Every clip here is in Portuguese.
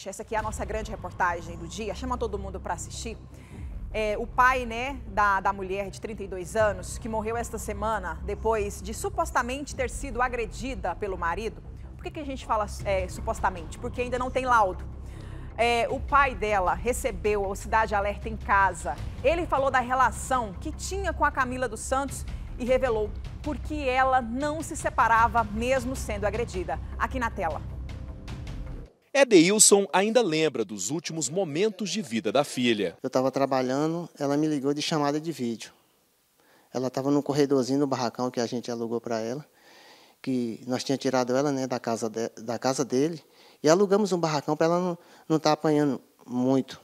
gente, essa aqui é a nossa grande reportagem do dia, chama todo mundo para assistir. É, o pai né, da, da mulher de 32 anos, que morreu esta semana depois de supostamente ter sido agredida pelo marido. Por que, que a gente fala é, supostamente? Porque ainda não tem laudo. É, o pai dela recebeu o Cidade Alerta em casa. Ele falou da relação que tinha com a Camila dos Santos e revelou por que ela não se separava, mesmo sendo agredida. Aqui na tela. Edeilson ainda lembra dos últimos momentos de vida da filha. Eu estava trabalhando, ela me ligou de chamada de vídeo. Ela estava no corredorzinho do barracão que a gente alugou para ela, que nós tínhamos tirado ela né, da, casa de, da casa dele, e alugamos um barracão para ela não estar não tá apanhando muito.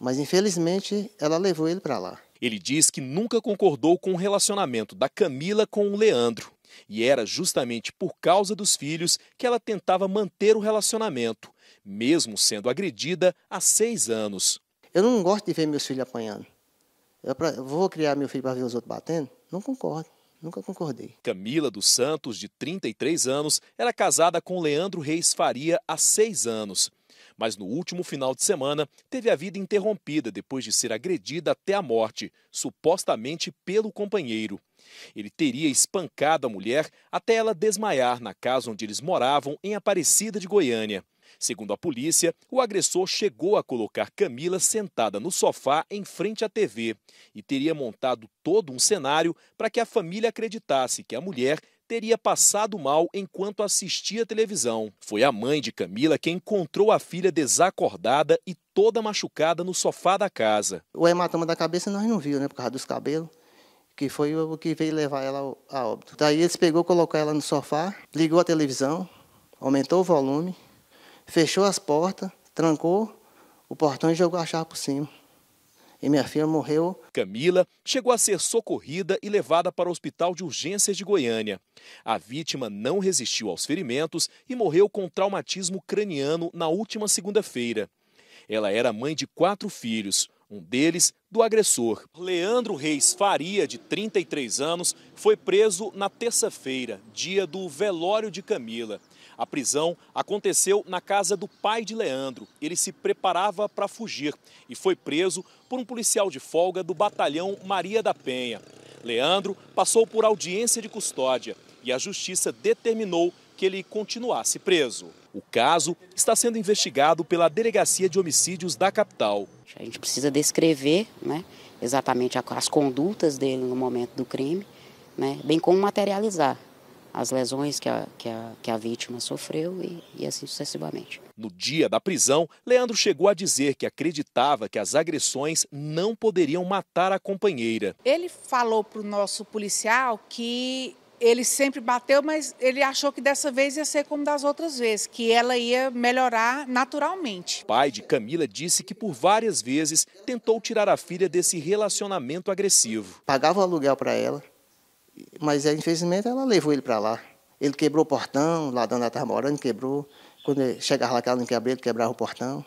Mas infelizmente ela levou ele para lá. Ele diz que nunca concordou com o relacionamento da Camila com o Leandro. E era justamente por causa dos filhos que ela tentava manter o relacionamento, mesmo sendo agredida há seis anos. Eu não gosto de ver meus filhos apanhando. Eu vou criar meu filho para ver os outros batendo? Não concordo. Nunca concordei. Camila dos Santos, de 33 anos, era casada com Leandro Reis Faria há seis anos mas no último final de semana teve a vida interrompida depois de ser agredida até a morte, supostamente pelo companheiro. Ele teria espancado a mulher até ela desmaiar na casa onde eles moravam, em Aparecida de Goiânia. Segundo a polícia, o agressor chegou a colocar Camila sentada no sofá em frente à TV e teria montado todo um cenário para que a família acreditasse que a mulher teria passado mal enquanto assistia televisão. Foi a mãe de Camila quem encontrou a filha desacordada e toda machucada no sofá da casa. O hematoma da cabeça nós não viu, né, por causa dos cabelos, que foi o que veio levar ela a óbito. Daí eles pegou, colocou ela no sofá, ligou a televisão, aumentou o volume, fechou as portas, trancou o portão e jogou a chave por cima e minha filha morreu. Camila chegou a ser socorrida e levada para o Hospital de Urgências de Goiânia. A vítima não resistiu aos ferimentos e morreu com traumatismo craniano na última segunda-feira. Ela era mãe de quatro filhos, um deles do agressor. Leandro Reis Faria, de 33 anos, foi preso na terça-feira, dia do velório de Camila. A prisão aconteceu na casa do pai de Leandro. Ele se preparava para fugir e foi preso por um policial de folga do batalhão Maria da Penha. Leandro passou por audiência de custódia e a justiça determinou que ele continuasse preso. O caso está sendo investigado pela Delegacia de Homicídios da capital. A gente precisa descrever né, exatamente as condutas dele no momento do crime, né, bem como materializar as lesões que a, que a, que a vítima sofreu e, e assim sucessivamente. No dia da prisão, Leandro chegou a dizer que acreditava que as agressões não poderiam matar a companheira. Ele falou para o nosso policial que ele sempre bateu, mas ele achou que dessa vez ia ser como das outras vezes, que ela ia melhorar naturalmente. O pai de Camila disse que por várias vezes tentou tirar a filha desse relacionamento agressivo. Pagava o aluguel para ela, mas é, infelizmente ela levou ele para lá. Ele quebrou o portão, lá onde ela estava morando, quebrou. Quando ele chegava lá, que ela não quebrava, ele quebrava o portão,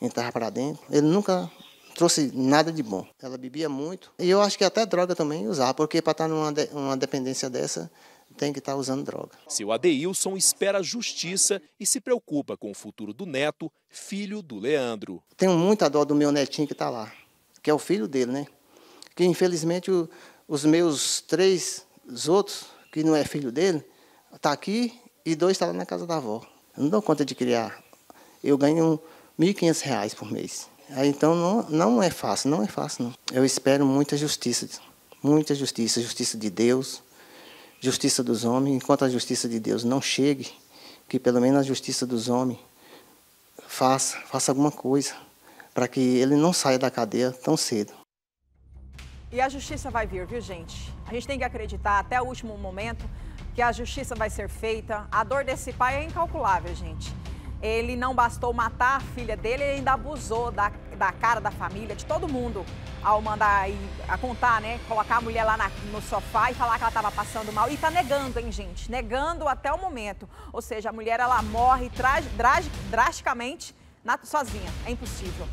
entrava para dentro. Ele nunca trouxe nada de bom. Ela bebia muito. E eu acho que até droga também usava, porque para estar tá numa de, uma dependência dessa, tem que estar tá usando droga. Seu Adeilson espera justiça e se preocupa com o futuro do neto, filho do Leandro. Tenho muita dó do meu netinho que está lá, que é o filho dele, né? Que infelizmente o, os meus três os outros, que não é filho dele, está aqui e dois está lá na casa da avó. Eu não dou conta de criar. Eu ganho R$ 1.500 por mês. então não, não é fácil, não é fácil. Não. Eu espero muita justiça, muita justiça, justiça de Deus, justiça dos homens. Enquanto a justiça de Deus não chegue, que pelo menos a justiça dos homens faça, faça alguma coisa para que ele não saia da cadeia tão cedo. E a justiça vai vir, viu, gente? A gente tem que acreditar até o último momento que a justiça vai ser feita. A dor desse pai é incalculável, gente. Ele não bastou matar a filha dele, ele ainda abusou da, da cara da família, de todo mundo, ao mandar a contar, né? Colocar a mulher lá na, no sofá e falar que ela estava passando mal. E tá negando, hein, gente? Negando até o momento. Ou seja, a mulher ela morre tra, dra, drasticamente na, sozinha. É impossível.